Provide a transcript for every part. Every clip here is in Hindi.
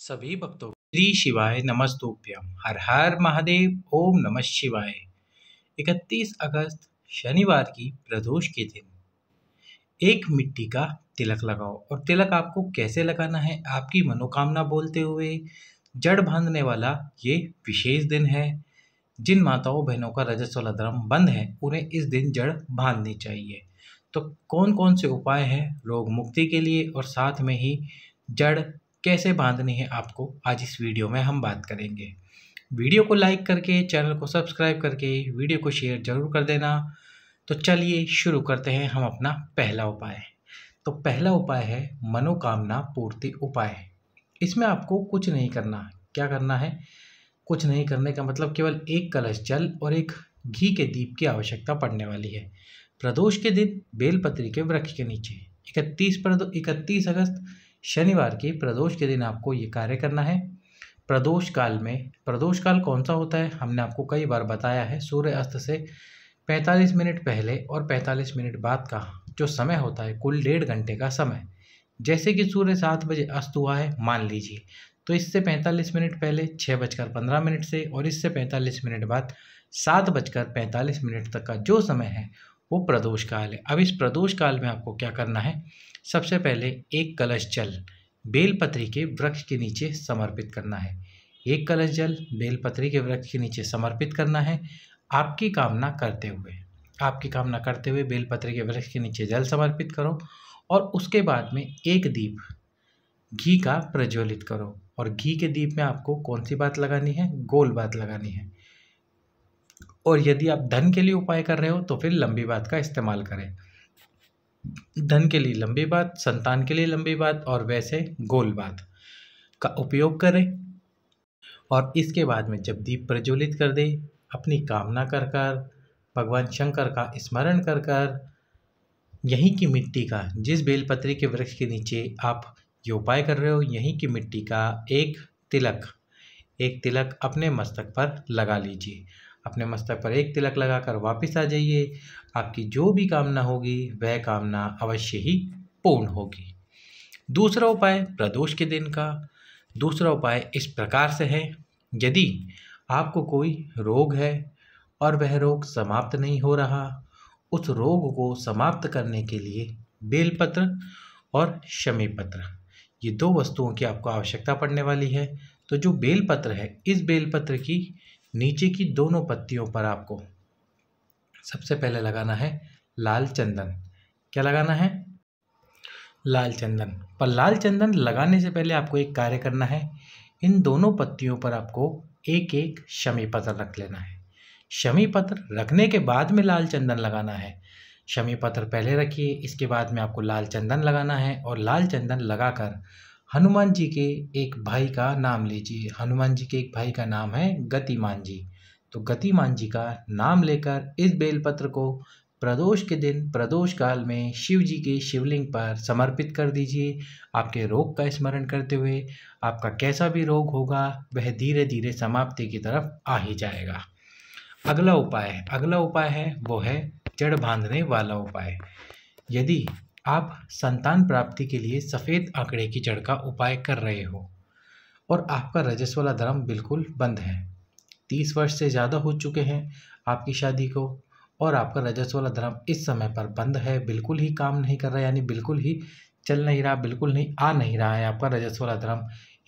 सभी भक्तों श्री शिवाय नमस्तुभ्यम हर हर महादेव ओम नमः शिवाय 31 अगस्त शनिवार की प्रदोष के दिन एक मिट्टी का तिलक लगाओ और तिलक आपको कैसे लगाना है आपकी मनोकामना बोलते हुए जड़ बांधने वाला ये विशेष दिन है जिन माताओं बहनों का रजस्वला धर्म बंद है उन्हें इस दिन जड़ बांधनी चाहिए तो कौन कौन से उपाय हैं रोग मुक्ति के लिए और साथ में ही जड़ कैसे बांधनी है आपको आज इस वीडियो में हम बात करेंगे वीडियो को लाइक करके चैनल को सब्सक्राइब करके वीडियो को शेयर ज़रूर कर देना तो चलिए शुरू करते हैं हम अपना पहला उपाय तो पहला उपाय है मनोकामना पूर्ति उपाय इसमें आपको कुछ नहीं करना क्या करना है कुछ नहीं करने का मतलब केवल एक कलश जल और एक घी के दीप की आवश्यकता पड़ने वाली है प्रदोष के दिन बेलपत्री के वृक्ष के नीचे इकतीस प्रदो इकतीस अगस्त शनिवार की प्रदोष के दिन आपको ये कार्य करना है प्रदोष काल में प्रदोष काल कौन सा होता है हमने आपको कई बार बताया है सूर्य अस्त से 45 मिनट पहले और 45 मिनट बाद का जो समय होता है कुल डेढ़ घंटे का समय जैसे कि सूर्य सात बजे अस्त हुआ है मान लीजिए तो इससे 45 मिनट पहले छः बजकर पंद्रह मिनट से और इससे 45 मिनट बाद सात बजकर पैंतालीस मिनट तक का जो समय है वो प्रदोष काल है अब इस प्रदोष काल में आपको क्या करना है सबसे पहले एक कलश जल बेलपत्री के वृक्ष के नीचे समर्पित करना है एक कलश जल बेलपत्री के वृक्ष के नीचे समर्पित करना है आपकी कामना करते हुए आपकी कामना करते हुए बेलपत्री के वृक्ष के नीचे जल समर्पित करो और उसके बाद में एक दीप घी का प्रज्वलित करो और घी के दीप में आपको कौन सी बात लगानी है गोल बात लगानी है और यदि आप धन के लिए उपाय कर रहे हो तो फिर लंबी बात का इस्तेमाल करें धन के लिए लंबी बात संतान के लिए लंबी बात और वैसे गोल बात का उपयोग करें और इसके बाद में जब दीप प्रज्वलित कर दे अपनी कामना कर कर भगवान शंकर का स्मरण कर कर यहीं की मिट्टी का जिस बेलपत्री के वृक्ष के नीचे आप ये उपाय कर रहे हो यहीं की मिट्टी का एक तिलक एक तिलक अपने मस्तक पर लगा लीजिए अपने मस्तक पर एक तिलक लगाकर वापस आ जाइए आपकी जो भी कामना होगी वह कामना अवश्य ही पूर्ण होगी दूसरा उपाय प्रदोष के दिन का दूसरा उपाय इस प्रकार से है यदि आपको कोई रोग है और वह रोग समाप्त नहीं हो रहा उस रोग को समाप्त करने के लिए बेलपत्र और शमी पत्र ये दो वस्तुओं की आपको आवश्यकता पड़ने वाली है तो जो बेलपत्र है इस बेलपत्र की नीचे की दोनों पत्तियों पर आपको सबसे पहले लगाना है लाल चंदन क्या लगाना है लाल चंदन पर लाल चंदन लगाने से पहले आपको एक कार्य करना है इन दोनों पत्तियों पर आपको एक एक शमी पत्र रख लेना है शमी पत्र रखने के बाद में लाल चंदन लगाना है शमी पत्र पहले रखिए इसके बाद में आपको लाल चंदन लगाना है और लाल चंदन लगाकर हनुमान जी के एक भाई का नाम लीजिए हनुमान जी के एक भाई का नाम है गतिमान जी तो गतिमान जी का नाम लेकर इस बेलपत्र को प्रदोष के दिन प्रदोष काल में शिव जी के शिवलिंग पर समर्पित कर दीजिए आपके रोग का स्मरण करते हुए आपका कैसा भी रोग होगा वह धीरे धीरे समाप्ति की तरफ आ ही जाएगा अगला उपाय अगला उपाय है वो है जड़ बांधने वाला उपाय यदि आप संतान प्राप्ति के लिए सफ़ेद आंकड़े की जड़ का उपाय कर रहे हो और आपका रजस वाला धर्म बिल्कुल बंद है तीस वर्ष से ज़्यादा हो चुके हैं आपकी शादी को और आपका रजस वाला धर्म इस समय पर बंद है बिल्कुल ही काम नहीं कर रहा यानी बिल्कुल ही चल नहीं रहा बिल्कुल नहीं आ नहीं रहा है आपका रजस वाला धर्म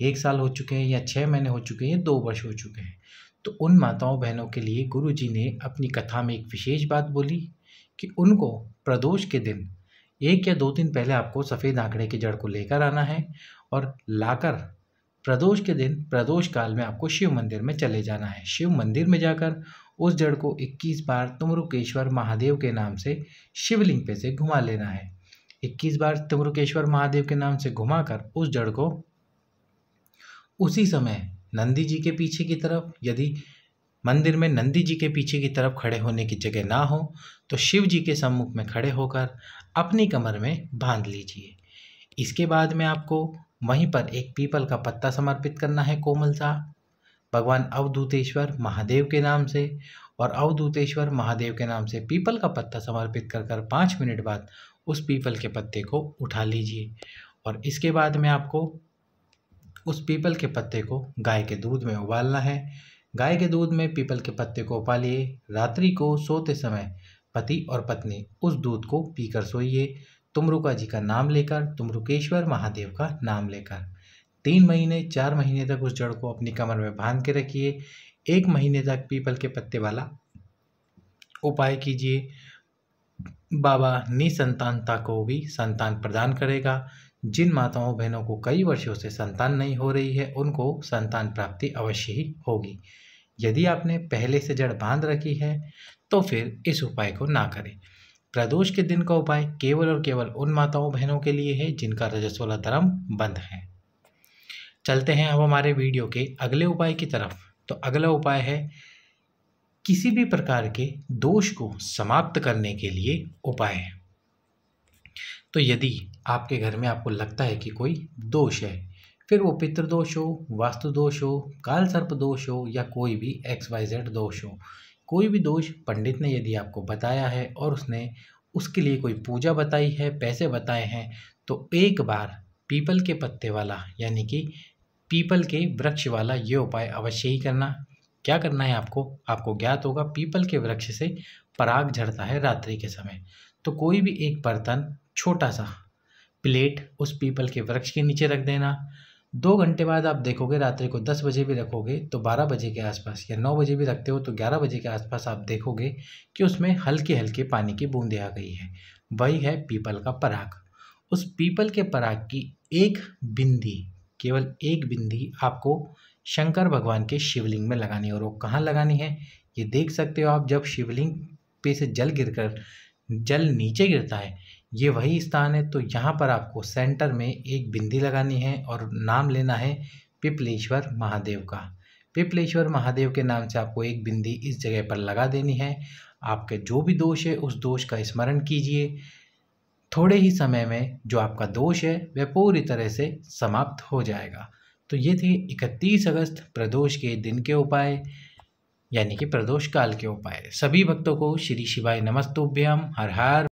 एक साल हो चुके हैं या छः महीने हो चुके हैं दो वर्ष हो चुके हैं तो उन माताओं बहनों के लिए गुरु जी ने अपनी कथा में एक विशेष बात बोली कि उनको प्रदोष के दिन एक या दो दिन पहले आपको सफ़ेद आंकड़े की जड़ को लेकर आना है और लाकर प्रदोष के दिन प्रदोष काल में आपको शिव मंदिर में चले जाना है शिव मंदिर में जाकर उस जड़ को 21 बार तुमरुकेश्वर महादेव के नाम से शिवलिंग पे से घुमा लेना है 21 बार तुम्रुकेश्वर महादेव के नाम से घुमाकर उस जड़ को उसी समय नंदी जी के पीछे की तरफ यदि मंदिर में नंदी जी के पीछे की तरफ खड़े होने की जगह ना हो तो शिव जी के सम्मुख में खड़े होकर अपनी कमर में बांध लीजिए इसके बाद में आपको वहीं पर एक पीपल का पत्ता समर्पित करना है कोमल सा भगवान अवधूतेश्वर महादेव के नाम से और अवधूतेश्वर महादेव के नाम से पीपल का पत्ता समर्पित कर कर पाँच मिनट बाद उस पीपल के पत्ते को उठा लीजिए और इसके बाद में आपको उस पीपल के पत्ते को गाय के दूध में उबालना है गाय के दूध में पीपल के पत्ते को उपालिए रात्रि को सोते समय पति और पत्नी उस दूध को पीकर सोइए तुमरुका जी का नाम लेकर तुमरुकेश्वर महादेव का नाम लेकर तीन महीने चार महीने तक उस जड़ को अपनी कमर में बांध के रखिए एक महीने तक पीपल के पत्ते वाला उपाय कीजिए बाबा निसंतानता को भी संतान प्रदान करेगा जिन माताओं बहनों को कई वर्षों से संतान नहीं हो रही है उनको संतान प्राप्ति अवश्य ही होगी यदि आपने पहले से जड़ बांध रखी है तो फिर इस उपाय को ना करें प्रदोष के दिन का उपाय केवल और केवल उन माताओं बहनों के लिए है जिनका रजस्वला धर्म बंद है चलते हैं अब हमारे वीडियो के अगले उपाय की तरफ तो अगला उपाय है किसी भी प्रकार के दोष को समाप्त करने के लिए उपाय तो यदि आपके घर में आपको लगता है कि कोई दोष है फिर वो पितृदोष हो वास्तु दोष हो काल सर्प दोष हो या कोई भी एक्स वाई जेड दोष हो कोई भी दोष पंडित ने यदि आपको बताया है और उसने उसके लिए कोई पूजा बताई है पैसे बताए हैं तो एक बार पीपल के पत्ते वाला यानी कि पीपल के वृक्ष वाला ये उपाय अवश्य ही करना क्या करना है आपको आपको ज्ञात होगा पीपल के वृक्ष से पराग झड़ता है रात्रि के समय तो कोई भी एक बर्तन छोटा सा प्लेट उस पीपल के वृक्ष के नीचे रख देना दो घंटे बाद आप देखोगे रात्रि को दस बजे भी रखोगे तो बारह बजे के आसपास या नौ बजे भी रखते हो तो ग्यारह बजे के आसपास आप देखोगे कि उसमें हल्के हल्के पानी की बूंदे आ गई है वही है पीपल का पराग उस पीपल के पराग की एक बिंदी केवल एक बिंदी आपको शंकर भगवान के शिवलिंग में लगानी है और वो कहाँ लगानी है ये देख सकते हो आप जब शिवलिंग पे से जल गिरकर जल नीचे गिरता है ये वही स्थान है तो यहाँ पर आपको सेंटर में एक बिंदी लगानी है और नाम लेना है पिपलेश्वर महादेव का पिपलेश्वर महादेव के नाम से आपको एक बिंदी इस जगह पर लगा देनी है आपके जो भी दोष है उस दोष का स्मरण कीजिए थोड़े ही समय में जो आपका दोष है वह पूरी तरह से समाप्त हो जाएगा तो ये थे 31 अगस्त प्रदोष के दिन के उपाय यानी कि प्रदोष काल के उपाय सभी भक्तों को श्री शिवाय नमस्तुभ्यम हर हर